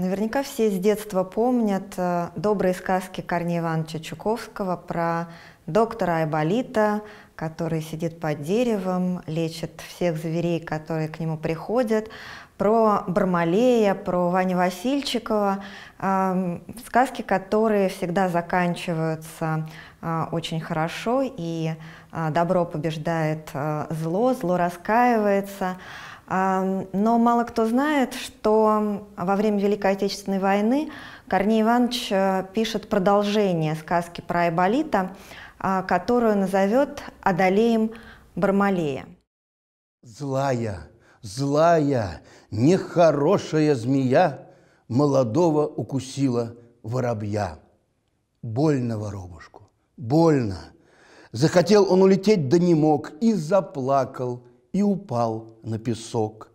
Наверняка все с детства помнят э, добрые сказки Корнея Ивановича Чуковского про доктора Айболита, который сидит под деревом, лечит всех зверей, которые к нему приходят, про Бармалея, про Ваню Васильчикова, э, сказки, которые всегда заканчиваются э, очень хорошо, и э, добро побеждает э, зло, зло раскаивается. Но мало кто знает, что во время Великой Отечественной войны Корней Иванович э, пишет продолжение сказки про Айболита, а, которую назовет «Одолеем Бармалея». Злая, злая, нехорошая змея молодого укусила воробья. Больно воробушку, больно. Захотел он улететь, да не мог, и заплакал – и упал на песок.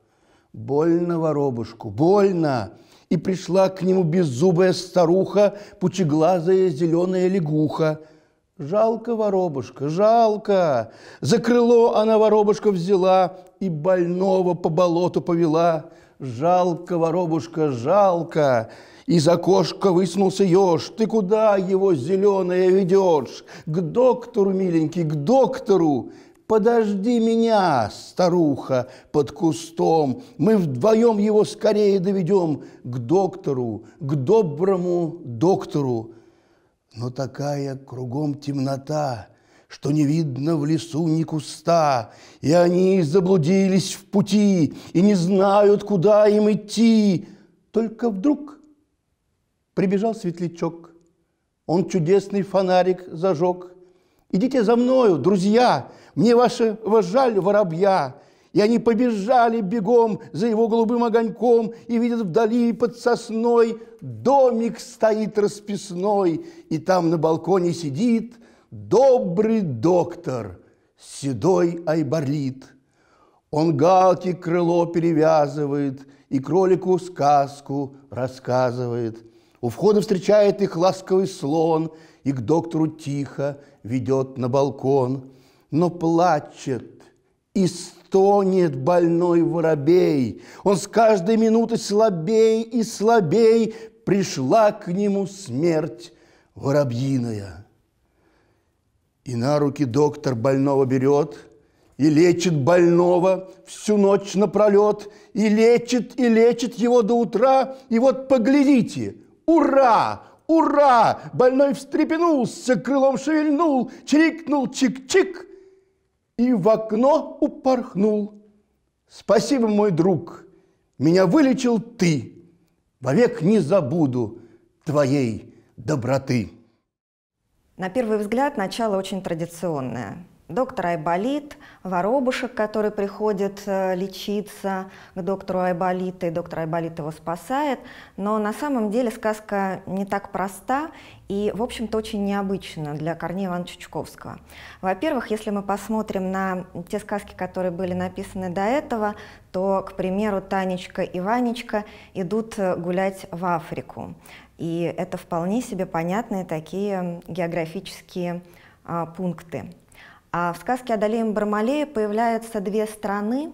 Больно воробушку, больно! И пришла к нему беззубая старуха, пучеглазая зеленая лягуха. Жалко воробушка, жалко! За крыло она воробушка взяла и больного по болоту повела. Жалко, воробушка, жалко! Из окошка высунулся еж. Ты куда его зеленое ведешь? К доктору, миленький, к доктору! подожди меня, старуха, под кустом, мы вдвоем его скорее доведем к доктору, к доброму доктору. Но такая кругом темнота, что не видно в лесу ни куста, и они заблудились в пути и не знают, куда им идти. Только вдруг прибежал светлячок, он чудесный фонарик зажег. «Идите за мною, друзья!» Мне ваши э, вожаль воробья, и они побежали бегом за его голубым огоньком и видят вдали под сосной домик стоит расписной, и там на балконе сидит добрый доктор, седой айболит. Он галки крыло перевязывает и кролику сказку рассказывает. У входа встречает их ласковый слон и к доктору тихо ведет на балкон – но плачет и стонет больной воробей. Он с каждой минуты слабей и слабей пришла к нему смерть воробьиная. И на руки доктор больного берет, и лечит больного всю ночь напролет, и лечит, и лечит его до утра. И вот поглядите, ура, ура! Больной встрепенулся, крылом шевельнул, чирикнул, чик-чик – и в окно упорхнул. Спасибо, мой друг, меня вылечил ты. Вовек не забуду твоей доброты. На первый взгляд начало очень традиционное доктор Айболит, воробушек, который приходит э, лечиться к доктору Айболита, и доктор Айболит его спасает. Но на самом деле сказка не так проста и, в общем-то, очень необычна для Корнея Ивановича Чуковского. Во-первых, если мы посмотрим на те сказки, которые были написаны до этого, то, к примеру, Танечка и Ванечка идут э, гулять в Африку. И это вполне себе понятные такие географические а, пункты. А в сказке «Одолеем Бармалея» появляются две страны,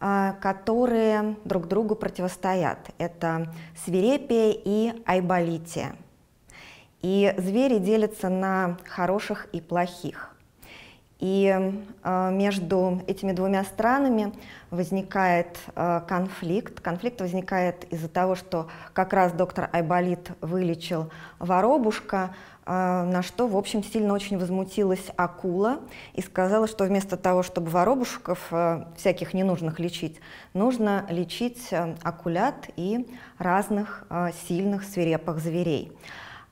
а, которые друг другу противостоят. Это свирепие и айболитие. И звери делятся на хороших и плохих. И э, между этими двумя странами возникает э, конфликт. Конфликт возникает из-за того, что как раз доктор Айболит вылечил воробушка, э, на что, в общем, сильно очень возмутилась акула и сказала, что вместо того, чтобы воробушков всяких ненужных лечить, нужно лечить акулят и разных сильных свирепых зверей.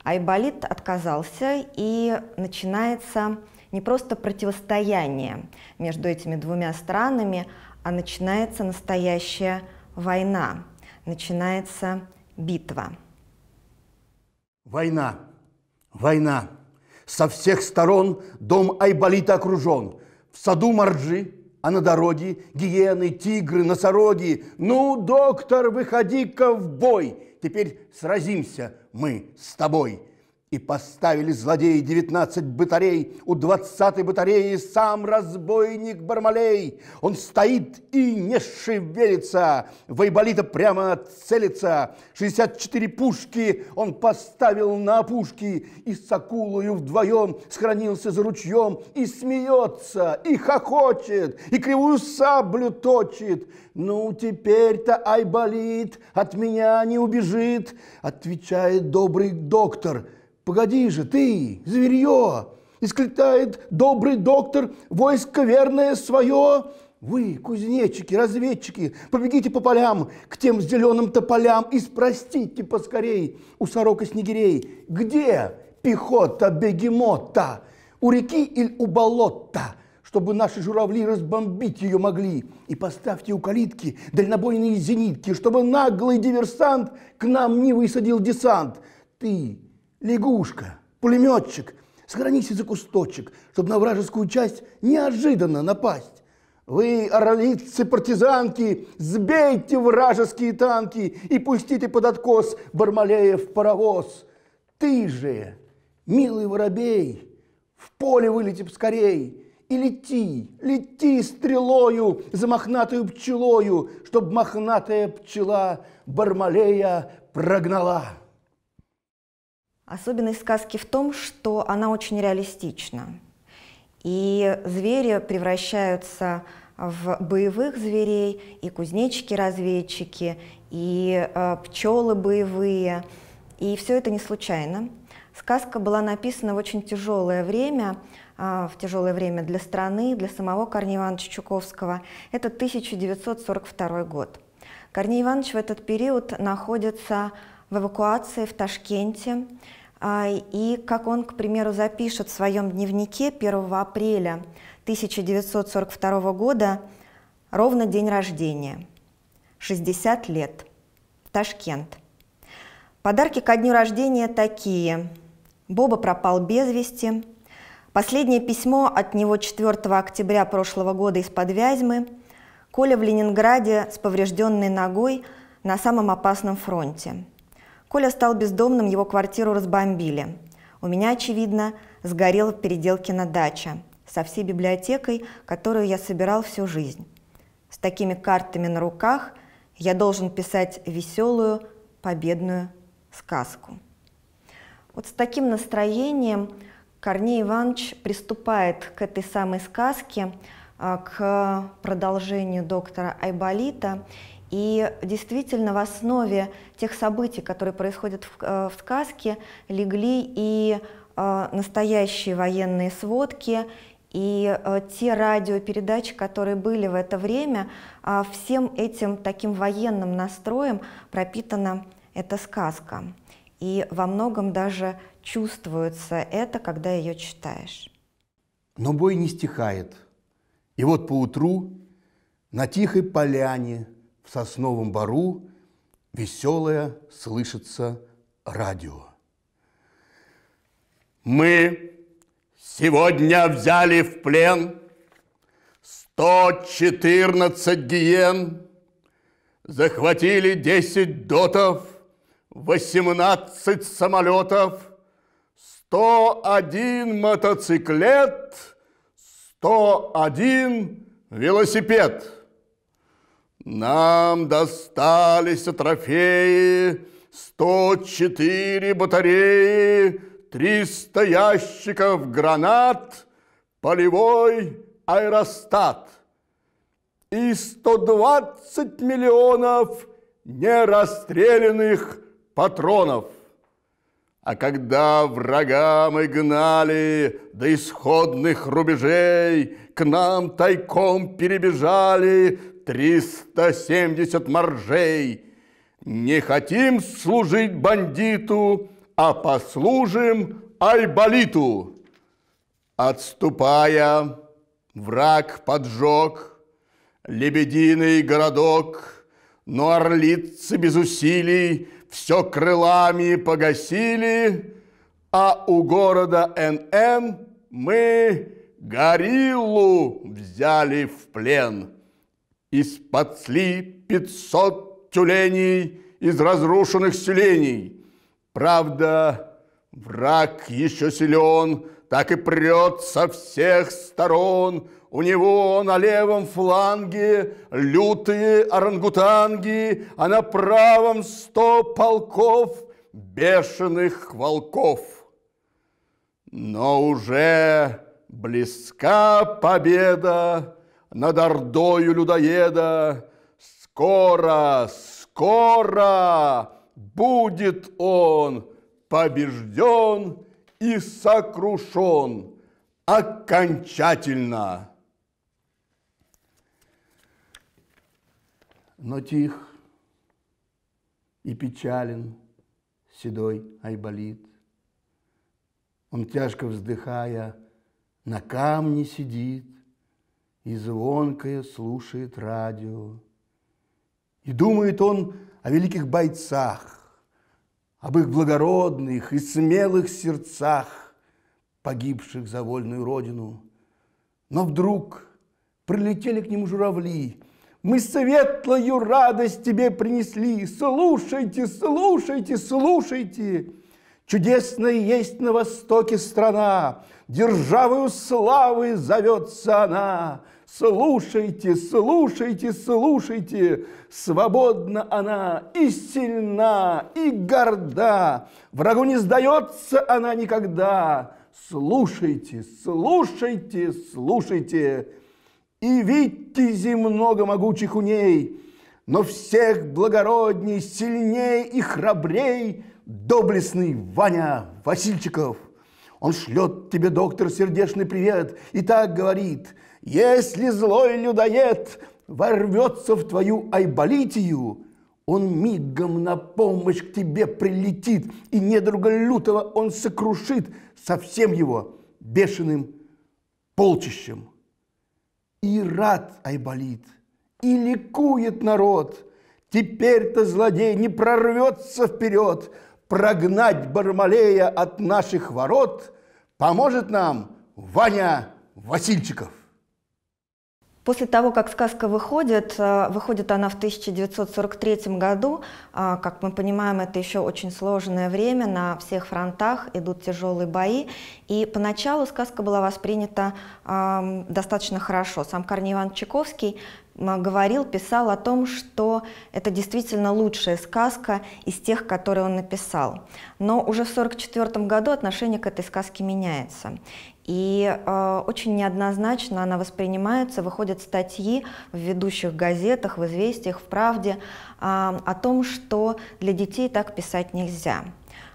Айболит отказался, и начинается не просто противостояние между этими двумя странами, а начинается настоящая война, начинается битва. Война, война. Со всех сторон дом Айболита окружен. В саду моржи, а на дороге гиены, тигры, носороги. Ну, доктор, выходи-ка в бой, теперь сразимся мы с тобой. И поставили злодеи девятнадцать батарей, у двадцатой батареи сам разбойник Бармалей. Он стоит и не шевелится, Вайболита прямо целится. Шестьдесят четыре пушки он поставил на опушки, и с акулою вдвоем схранился за ручьем, и смеется, и хохочет, и кривую саблю точит. Ну, теперь-то Айболит от меня не убежит, отвечает добрый доктор – Погоди же, ты, зверье, исклетает добрый доктор, войско верное свое. Вы, кузнечики, разведчики, побегите по полям, к тем зеленым тополям и спросите поскорей у сорок и снегирей, где пехота бегемота, у реки или у болота, чтобы наши журавли разбомбить ее могли. И поставьте у калитки дальнобойные зенитки, чтобы наглый диверсант к нам не высадил десант. Ты, Лягушка, пулеметчик, с за кусточек, чтобы на вражескую часть неожиданно напасть. Вы, орлицы-партизанки, сбейте вражеские танки и пустите под откос Бармалеев паровоз. Ты же, милый воробей, в поле вылети скорей и лети, лети стрелою за мохнатую пчелою, чтоб мохнатая пчела Бармалея прогнала. Особенность сказки в том, что она очень реалистична. И звери превращаются в боевых зверей, и кузнечики-разведчики, и э, пчелы боевые. И все это не случайно. Сказка была написана в очень тяжелое время, э, в тяжелое время для страны, для самого Корнея Ивановича Чуковского. Это 1942 год. Корней Иванович в этот период находится в эвакуации в Ташкенте. А, и как он, к примеру, запишет в своем дневнике 1 апреля 1942 года ровно день рождения, 60 лет, Ташкент. Подарки ко дню рождения такие. Боба пропал без вести. Последнее письмо от него 4 октября прошлого года из-под Вязьмы. Коля в Ленинграде с поврежденной ногой на самом опасном фронте. Коля стал бездомным, его квартиру разбомбили. У меня, очевидно, сгорела в переделке на дача со всей библиотекой, которую я собирал всю жизнь. С такими картами на руках я должен писать веселую, победную сказку. Вот с таким настроением Корней Иванович приступает к этой самой сказке, а, к продолжению доктора Айболита. И действительно в основе тех событий, которые происходят в, э, в сказке, легли и э, настоящие военные сводки, и э, те радиопередачи, которые были в это время, э, всем этим таким военным настроем пропитана эта сказка. И во многом даже чувствуется это, когда ее читаешь. Но бой не стихает. И вот поутру на тихой поляне – в сосновом бару веселое слышится радио. Мы сегодня взяли в плен 114 гиен, захватили 10 дотов, 18 самолетов, 101 мотоциклет, 101 велосипед – нам достались трофеи, 104 батареи, 300 ящиков гранат, полевой аэростат и 120 миллионов нерасстрелянных патронов. А когда врага мы гнали до исходных рубежей, к нам тайком перебежали 370 моржей. Не хотим служить бандиту, а послужим Айболиту. Отступая, враг поджег лебединый городок, но орлицы без усилий все крылами погасили, а у города НН мы гориллу взяли в плен. Исподсли пятьсот тюленей из разрушенных селений. Правда, враг еще силен, так и прет со всех сторон. У него на левом фланге лютые орангутанги, а на правом сто полков бешеных волков. Но уже близка победа, над ордою людоеда, скоро, скоро будет он побежден и сокрушен окончательно. Но тих и печален седой Айболит. Он, тяжко вздыхая, на камне сидит – и звонкое слушает радио. И думает он о великих бойцах, об их благородных и смелых сердцах, погибших за вольную родину. Но вдруг прилетели к нему журавли. Мы светлую радость тебе принесли. Слушайте, слушайте, слушайте. Чудесная есть на востоке страна, Державою славы зовется она. Слушайте, слушайте, слушайте, свободна она и сильна, и горда, врагу не сдается она никогда. Слушайте, слушайте, слушайте, и видите много могучих у ней, но всех благородней, сильней и храбрей доблестный Ваня Васильчиков – он шлет тебе, доктор, сердечный привет и так говорит, «Если злой людоед ворвется в твою айболитию, он мигом на помощь к тебе прилетит, и недруга лютого он сокрушит совсем его бешеным полчищем». И рад айболит, и ликует народ. Теперь-то злодей не прорвется вперед, прогнать Бармалея от наших ворот поможет нам Ваня Васильчиков. После того, как сказка выходит, э, выходит она в 1943 году. Э, как мы понимаем, это еще очень сложное время, на всех фронтах идут тяжелые бои. И поначалу сказка была воспринята эм, достаточно хорошо. Сам Корней Иванович Чайковский говорил, писал о том, что это действительно лучшая сказка из тех, которые он написал. Но уже в 1944 году отношение к этой сказке меняется. И э, очень неоднозначно она воспринимается, выходят статьи в ведущих газетах, в «Известиях», в «Правде» э, о том, что для детей так писать нельзя.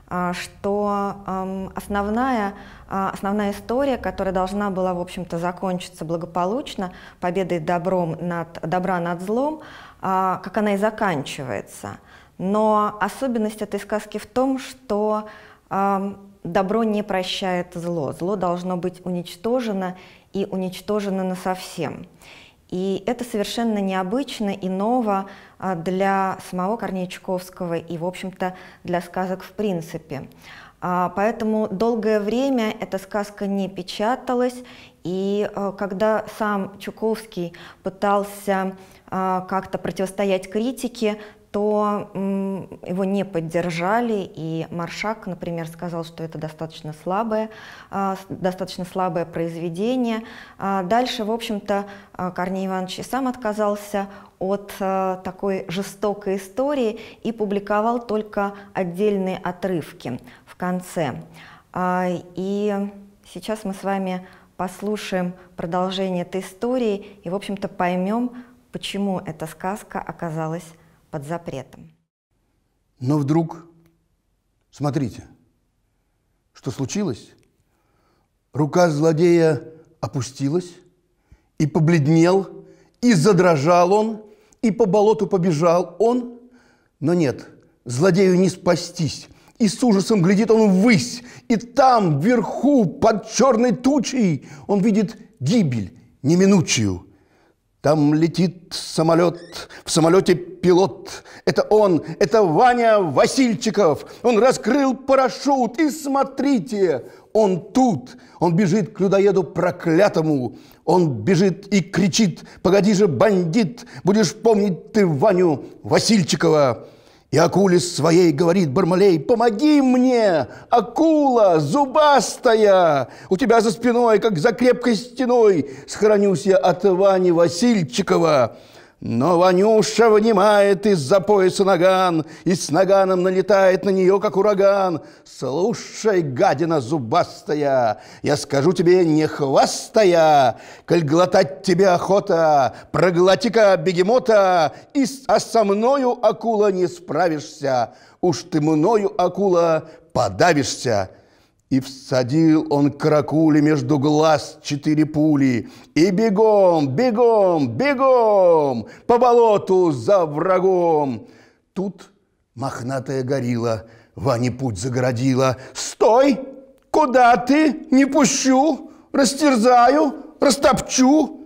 А, что основная, а, основная история, которая должна была, в общем-то, закончиться благополучно, победой добром над, добра над злом, а, как она и заканчивается. Но особенность этой сказки в том, что добро не прощает зло. Зло должно быть уничтожено и уничтожено насовсем. совсем. И это совершенно необычно и ново а, для самого Корнея Чуковского и, в общем-то, для сказок в принципе. А, поэтому долгое время эта сказка не печаталась, и а, когда сам Чуковский пытался как-то противостоять критике, что его не поддержали, и Маршак, например, сказал, что это достаточно слабое, а, достаточно слабое произведение. А, дальше, в общем-то, а, Корней Иванович и сам отказался от такой жестокой истории и публиковал только отдельные отрывки в конце. И сейчас мы с вами послушаем продолжение этой истории и, в общем-то, поймем, почему эта сказка оказалась под запретом. Но вдруг, смотрите, что случилось? Рука злодея опустилась, и побледнел, и задрожал он, и по болоту побежал он. Но нет, злодею не спастись. И с ужасом глядит он ввысь, и там, вверху, под черной тучей, он видит гибель неминучую – там летит самолет, в самолете пилот. Это он, это Ваня Васильчиков. Он раскрыл парашют, и смотрите, он тут. Он бежит к людоеду проклятому. Он бежит и кричит, погоди же, бандит, будешь помнить ты Ваню Васильчикова. И акулис своей говорит Бармалей, «Помоги мне, акула зубастая! У тебя за спиной, как за крепкой стеной, схоронюсь я от Ивани Васильчикова!» Но Ванюша вынимает из-за пояса наган и с наганом налетает на нее, как ураган. «Слушай, гадина зубастая, я скажу тебе, не хвастая, коль глотать тебе охота, проглоти-ка бегемота, и а со мною, акула, не справишься, уж ты мною, акула, подавишься». И всадил он каракуле между глаз четыре пули. И бегом, бегом, бегом по болоту за врагом. Тут мохнатая горила Ване путь загородила. «Стой! Куда ты? Не пущу! Растерзаю! Растопчу!»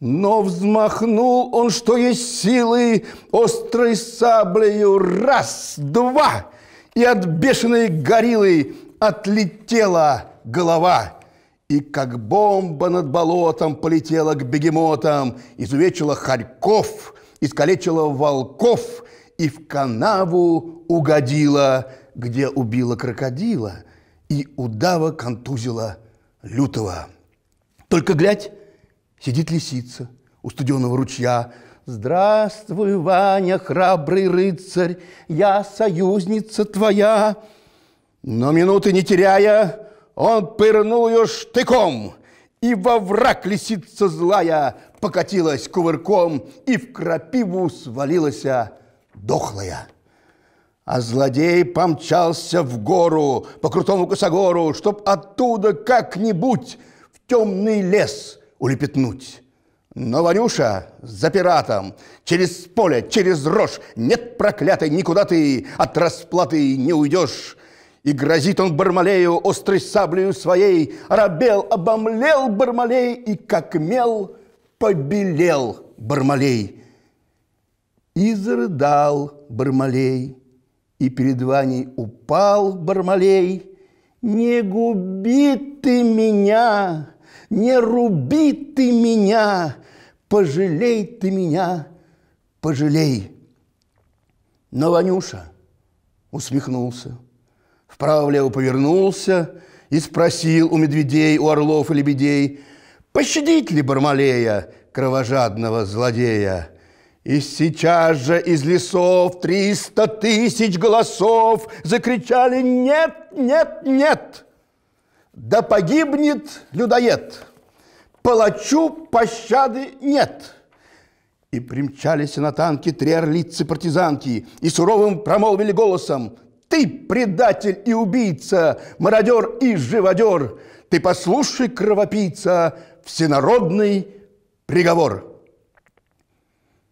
Но взмахнул он, что есть силы, острой саблею раз, два, и от бешеной гориллы отлетела голова и как бомба над болотом полетела к бегемотам, изувечила хорьков, искалечила волков и в канаву угодила, где убила крокодила и удава контузила лютого. Только глядь, сидит лисица у студенного ручья, «Здравствуй, Ваня, храбрый рыцарь, я союзница твоя!» Но минуты не теряя, он пырнул ее штыком, и во враг лисица злая покатилась кувырком, и в крапиву свалилась дохлая. А злодей помчался в гору, по крутому косогору, чтоб оттуда как-нибудь в темный лес улепетнуть. Но Ванюша за пиратом, через поле, через рожь, нет проклятой, никуда ты от расплаты не уйдешь. И грозит он Бармалею острой саблею своей. Рабел, обомлел Бармалей, и как мел побелел Бармалей. И зарыдал Бармалей, и перед Ваней упал Бармалей. «Не губи ты меня, не руби ты меня, пожалей ты меня, пожалей!» Но Ванюша усмехнулся – вправо-влево повернулся и спросил у медведей, у орлов и лебедей, пощадить ли Бармалея, кровожадного злодея? И сейчас же из лесов триста тысяч голосов закричали «Нет, нет, нет!» «Да погибнет людоед! Палачу пощады нет!» И примчались на танки три орлицы-партизанки и суровым промолвили голосом ты предатель и убийца, мародер и живодер, Ты послушай, кровопийца, всенародный приговор.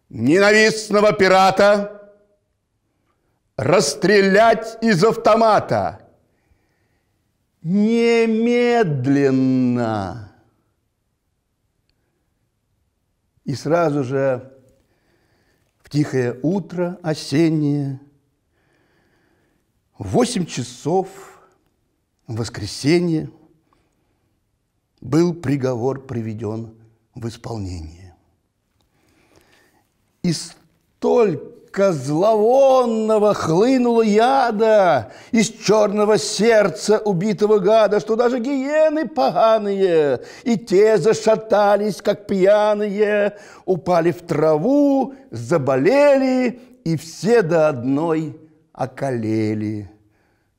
Ненавистного пирата расстрелять из автомата немедленно. И сразу же в тихое утро осеннее – Восемь часов в воскресенье был приговор приведен в исполнение. И столько зловонного хлынуло яда из черного сердца убитого гада, что даже гиены поганые, и те зашатались, как пьяные, упали в траву, заболели, и все до одной – околели.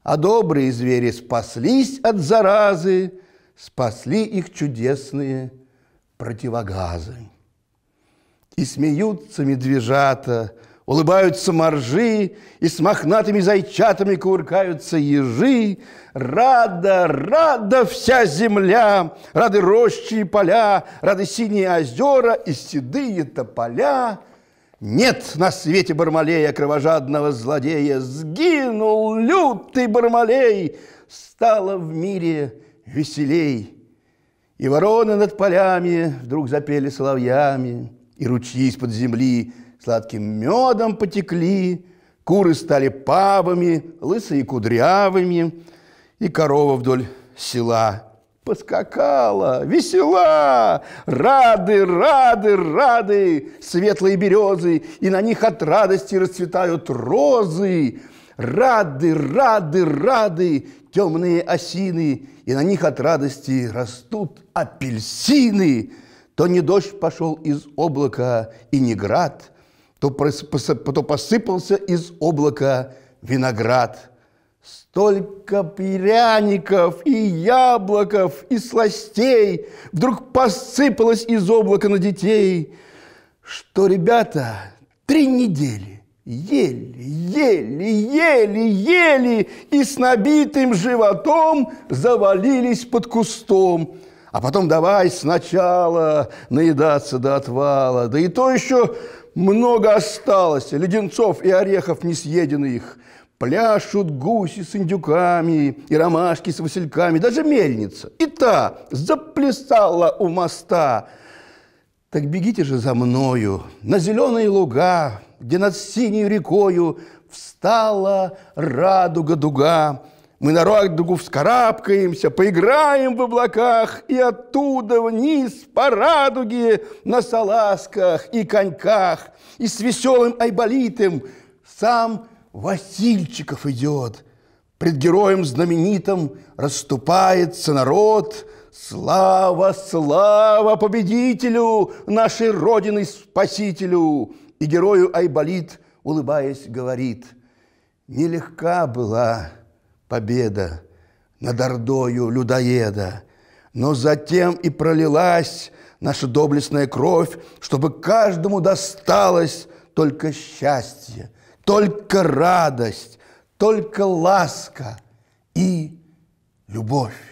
А добрые звери спаслись от заразы, спасли их чудесные противогазы. И смеются медвежата, улыбаются моржи, и с мохнатыми зайчатами кувыркаются ежи. Рада, рада вся земля, рады рощи и поля, рады синие озера и седые тополя – нет на свете Бармалея кровожадного злодея, Сгинул лютый Бармалей, стало в мире веселей. И вороны над полями вдруг запели соловьями, И ручьи из-под земли сладким медом потекли, Куры стали павами, лысые кудрявыми, И корова вдоль села поскакала, весела, рады, рады, рады светлые березы, и на них от радости расцветают розы. Рады, рады, рады темные осины, и на них от радости растут апельсины. То не дождь пошел из облака и не град, то, посыпался из облака виноград – Столько пряников и яблоков и сластей вдруг посыпалось из облака на детей, что ребята три недели ели, ели, ели, ели и с набитым животом завалились под кустом. А потом давай сначала наедаться до отвала. Да и то еще много осталось. Леденцов и орехов не съедены их. Пляшут гуси с индюками и ромашки с васильками, даже мельница. И та заплясала у моста. Так бегите же за мною на зеленые луга, где над синей рекою встала радуга-дуга. Мы на радугу вскарабкаемся, поиграем в облаках, и оттуда вниз по радуге на салазках и коньках, и с веселым айболитом сам – Васильчиков идет. Пред героем знаменитым расступается народ. Слава, слава победителю, нашей Родины спасителю! И герою Айболит, улыбаясь, говорит, Нелегка была победа над ордою людоеда, но затем и пролилась наша доблестная кровь, чтобы каждому досталось только счастье – только радость, только ласка и любовь.